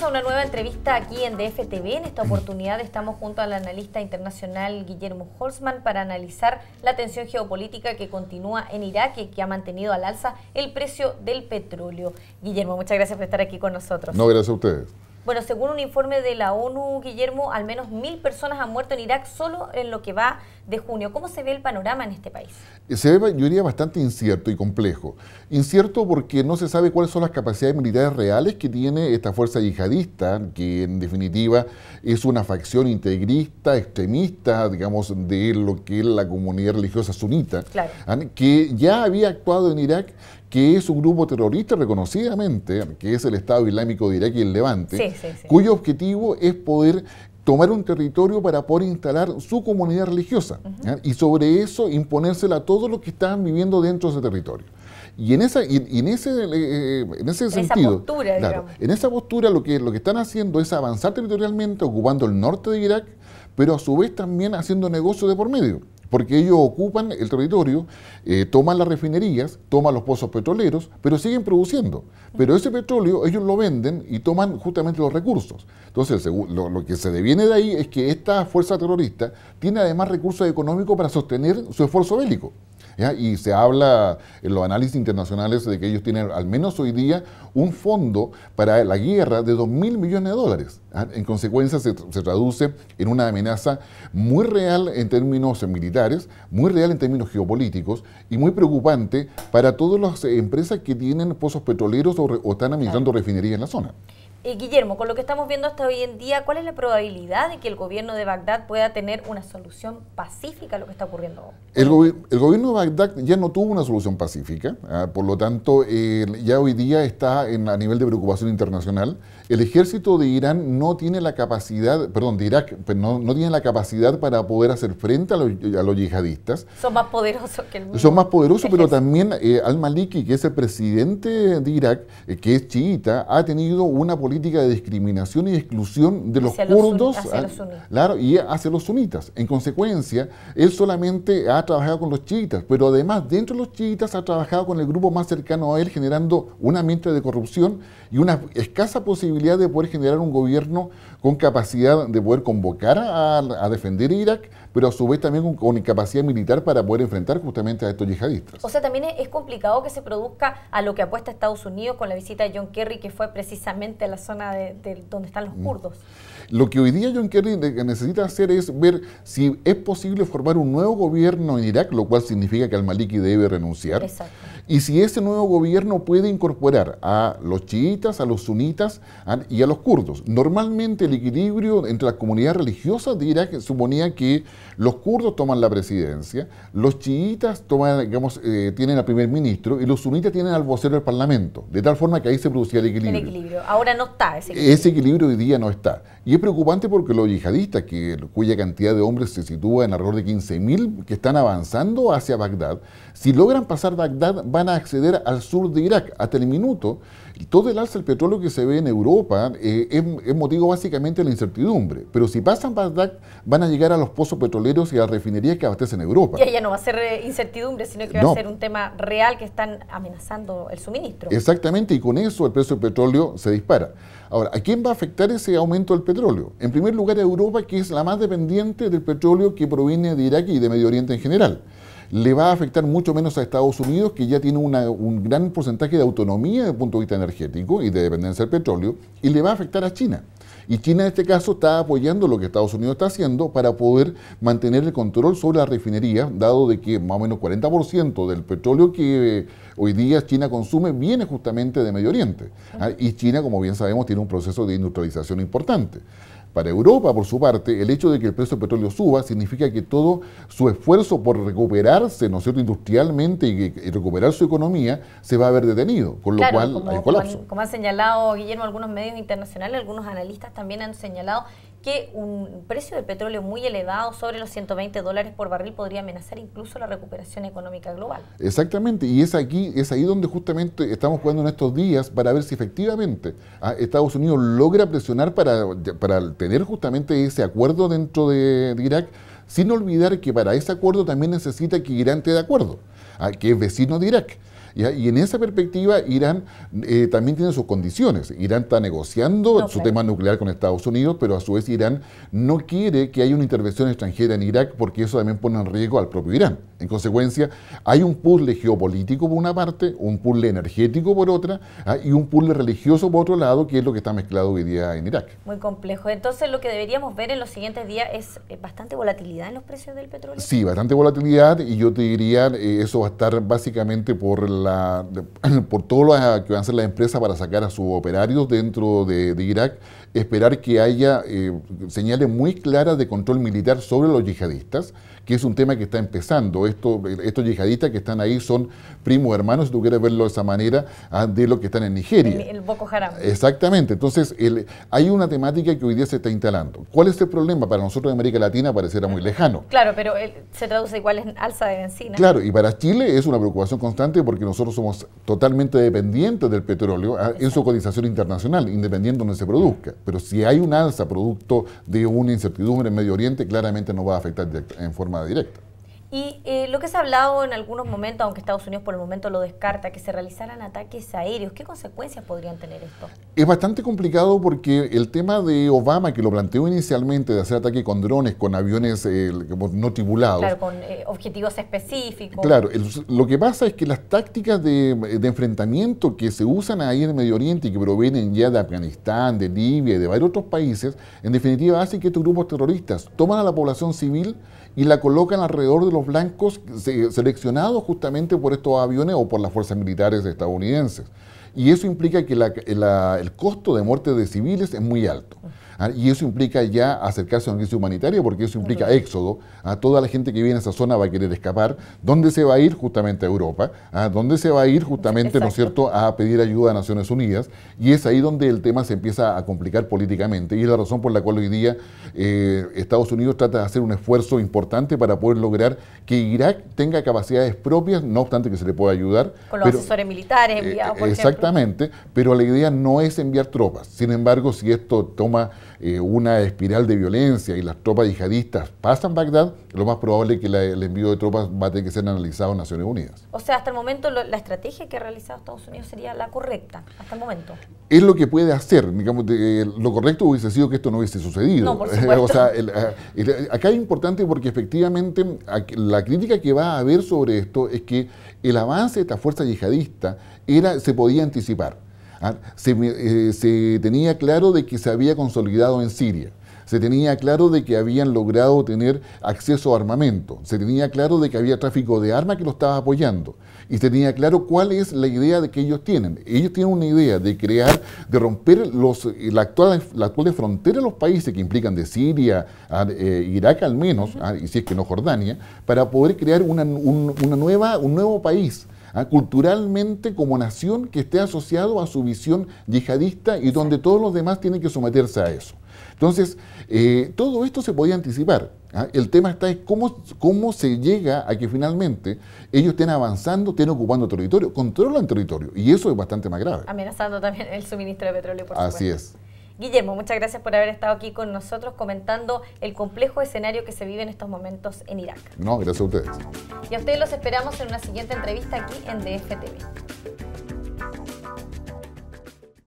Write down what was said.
a una nueva entrevista aquí en DFTV. En esta oportunidad estamos junto al analista internacional Guillermo Holzman para analizar la tensión geopolítica que continúa en Irak y que ha mantenido al alza el precio del petróleo. Guillermo, muchas gracias por estar aquí con nosotros. No, gracias a ustedes. Bueno, según un informe de la ONU, Guillermo, al menos mil personas han muerto en Irak solo en lo que va de junio. ¿Cómo se ve el panorama en este país? Eh, se ve, yo diría, bastante incierto y complejo. Incierto porque no se sabe cuáles son las capacidades militares reales que tiene esta fuerza yihadista, que en definitiva es una facción integrista, extremista, digamos, de lo que es la comunidad religiosa sunita, ¿ah? que ya había actuado en Irak, que es un grupo terrorista reconocidamente, que es el Estado Islámico de Irak y el Levante, cuyo objetivo es poder tomar un territorio para poder instalar su comunidad religiosa y sobre eso imponérsela a todos los que están viviendo dentro de ese territorio. Y en, esa, eh, eh, en ese, en ese sentido, en esa postura lo que, lo que están haciendo es avanzar territorialmente ocupando el norte de Irak, pero a su vez también haciendo negocio de por medio porque ellos ocupan el territorio, eh, toman las refinerías, toman los pozos petroleros, pero siguen produciendo. Pero ese petróleo ellos lo venden y toman justamente los recursos. Entonces, lo que se deviene de ahí es que esta fuerza terrorista tiene además recursos económicos para sostener su esfuerzo bélico. Y se habla en los análisis internacionales de que ellos tienen al menos hoy día un fondo para la guerra de 2 mil millones de dólares. En consecuencia se, traduce en una amenaza muy real en términos militares, muy real en términos geopolíticos y muy preocupante para todas las empresas que tienen pozos petroleros o, están administrando refinerías en la zona. Guillermo, con lo que estamos viendo hasta hoy en día, ¿cuál es la probabilidad de que el gobierno de Bagdad pueda tener una solución pacífica a lo que está ocurriendo El, gobierno de Bagdad ya no tuvo una solución pacífica, ¿ah? por lo tanto, eh, ya hoy día está en, a nivel de preocupación internacional. El ejército de Irán no tiene la capacidad, perdón, de Irak, pero pues no, tiene la capacidad para poder hacer frente a, los yihadistas. Son más poderosos que el mundo. Son más poderosos, pero también eh, al-Maliki, que es el presidente de Irak, eh, que es chiita, ha tenido una política política de discriminación y exclusión de los kurdos ah, los claro, y hacia los sunitas. En consecuencia, él solamente ha trabajado con los chiitas, pero además dentro de los chiitas ha trabajado con el grupo más cercano a él, generando una ambiente de corrupción y una escasa posibilidad de poder generar un gobierno con capacidad de poder convocar a defender Irak pero a su vez también con, capacidad incapacidad militar para poder enfrentar justamente a estos yihadistas. O sea, también es complicado que se produzca a lo que apuesta Estados Unidos con la visita de John Kerry, que fue precisamente a la zona de, donde están los mm. kurdos. Lo que hoy día John Kerry necesita hacer es ver si es posible formar un nuevo gobierno en Irak, lo cual significa que al-Maliki debe renunciar. Exacto y si ese nuevo gobierno puede incorporar a los chiitas, a los sunitas y a los kurdos. Normalmente el equilibrio entre las comunidades religiosas de Irak suponía que los kurdos toman la presidencia, los chiitas toman, digamos, eh, tienen al primer ministro y los sunitas tienen al vocero del parlamento, de tal forma que ahí se producía el equilibrio. El equilibrio. Ahora no está ese equilibrio. Ese equilibrio hoy día no está. Y es preocupante porque los yihadistas, que, cuya cantidad de hombres se sitúa en alrededor de 15.000, que están avanzando hacia Bagdad, si logran pasar Bagdad van a acceder al sur de Irak. Hasta el minuto, todo el alza del petróleo que se ve en Europa eh, es, motivo básicamente de la incertidumbre. Pero si pasan Bagdad, van a llegar a los pozos petroleros y a las refinerías que abastecen Europa. Y ya no va a ser eh, incertidumbre, sino que va a ser un tema real que están amenazando el suministro. Exactamente, y con eso el precio del petróleo se dispara. Ahora, ¿a quién va a afectar ese aumento del petróleo? En primer lugar, a Europa, que es la más dependiente del petróleo que proviene de Irak y de Medio Oriente en general le va a afectar mucho menos a Estados Unidos, que ya tiene un gran porcentaje de autonomía desde el punto de vista energético y de dependencia del petróleo, y le va a afectar a China. Y China en este caso está apoyando lo que Estados Unidos está haciendo para poder mantener el control sobre la refinería, dado de que más o menos 40% del petróleo que eh, hoy día China consume viene justamente de Medio Oriente. Ah, y China, como bien sabemos, tiene un proceso de industrialización importante. Para Europa, por su parte, el hecho de que el precio del petróleo suba significa que todo su esfuerzo por recuperarse, ¿no cierto?, industrialmente y, recuperar su economía se va a ver detenido, con lo cual como, hay colapso. como señalado, Guillermo, algunos medios internacionales, algunos analistas también han señalado que un precio de petróleo muy elevado, sobre los 120 dólares por barril, podría amenazar incluso la recuperación económica global. Exactamente, y es aquí, es ahí donde justamente estamos jugando en estos días para ver si efectivamente ah, Estados Unidos logra presionar para, tener justamente ese acuerdo dentro de, de Irak, sin olvidar que para ese acuerdo también necesita que Irán esté de acuerdo, ah, que es vecino de Irak. Y en esa perspectiva, Irán eh, también tiene sus condiciones. Irán está negociando su tema nuclear con Estados Unidos, pero a su vez Irán no quiere que haya una intervención extranjera en Irak porque eso también pone en riesgo al propio Irán. En consecuencia, hay un puzzle geopolítico por una parte, un puzzle energético por otra, ah, y un puzzle religioso por otro lado, que es lo que está mezclado hoy día en Irak. Muy complejo. Entonces, lo que deberíamos ver en los siguientes días es eh, bastante volatilidad en los precios del petróleo. Sí, bastante volatilidad, y yo te diría, eh, eso va a estar básicamente por, la, por todo lo que van a hacer la empresa para sacar a sus operarios dentro de, Irak, esperar que haya eh, señales muy claras de control militar sobre los yihadistas, que es un tema que está empezando. Esto, estos yihadistas que están ahí son primos hermanos, si tú quieres verlo de esa manera, ah, de lo que están en Nigeria. El, Boko Haram. Exactamente. Entonces, hay una temática que hoy día se está instalando. ¿Cuál es el problema? Para nosotros en América Latina pareciera muy lejano. Claro, pero eh, se traduce igual en alza de benzina. Claro, y para Chile es una preocupación constante porque nosotros somos totalmente dependientes del petróleo ah, en su cotización internacional, independiente donde se produzca. Pero si hay un alza producto de una incertidumbre en Medio Oriente, claramente no va a afectar en forma forma directa. Y eh, lo que se ha hablado en algunos momentos, aunque Estados Unidos por el momento lo descarta, que se realizaran ataques aéreos, ¿qué consecuencias podrían tener esto? Es bastante complicado porque el tema de Obama, que lo planteó inicialmente, de hacer ataque con drones, con aviones eh, no tripulados. Claro, con eh, objetivos específicos. Claro, lo que pasa es que las tácticas de, enfrentamiento que se usan ahí en el Medio Oriente y que provienen ya de Afganistán, de Libia y de varios otros países, en definitiva hacen que estos grupos terroristas toman a la población civil y la colocan alrededor de los blancos seleccionados justamente por estos aviones o por las fuerzas militares estadounidenses. Y eso implica que el costo de muerte de civiles es muy alto. Ah, y eso implica ya acercarse a un crisis humanitario porque eso implica éxodo. A ah, toda la gente que viene a esa zona va a querer escapar. ¿Dónde se va a ir? Justamente a Europa. Ah, ¿Dónde se va a ir? Justamente, ¿no es cierto?, a pedir ayuda a Naciones Unidas. Y es ahí donde el tema se empieza a complicar políticamente. Y es la razón por la cual hoy día eh, Estados Unidos trata de hacer un esfuerzo importante para poder lograr que Irak tenga capacidades propias, no obstante que se le pueda ayudar. Con los asesores militares eh, enviados, Exactamente, pero la idea no es enviar tropas. Sin embargo, si esto toma eh, una espiral de violencia y las tropas yihadistas pasan Bagdad, lo más probable es que el envío de tropas va a tener que ser analizado en Naciones Unidas. O sea, hasta el momento la estrategia que ha realizado Estados Unidos sería la correcta, hasta el momento. Es lo que puede hacer, eh, lo correcto hubiese sido que esto no hubiese sucedido. No, o sea, ah, acá es importante porque efectivamente la crítica que va a haber sobre esto es que el avance de esta fuerza yihadista era, se podía anticipar. Ah, eh, se, tenía claro de que se había consolidado en Siria. Se tenía claro de que habían logrado tener acceso a armamento. Se tenía claro de que había tráfico de armas que lo estaba apoyando. Y se tenía claro cuál es la idea de que ellos tienen. Ellos tienen una idea de crear, de romper los, eh, la, actual, actual frontera de los países que implican de Siria, a, ah, eh, Irak al menos, ah, y si es que no Jordania, para poder crear una, una nueva, un nuevo país culturalmente como nación que esté asociado a su visión yihadista y donde todos los demás tienen que someterse a eso. Entonces, eh, todo esto se podía anticipar. ¿ah? El tema está es cómo, cómo se llega a que finalmente ellos estén avanzando, estén ocupando territorio, controlan territorio. Y eso es bastante más grave. Amenazando también el suministro de petróleo, por Así es. Guillermo, muchas gracias por haber estado aquí con nosotros comentando el complejo escenario que se vive en estos momentos en Irak. No, gracias a ustedes. Y a ustedes los esperamos en una siguiente entrevista aquí en DFTV.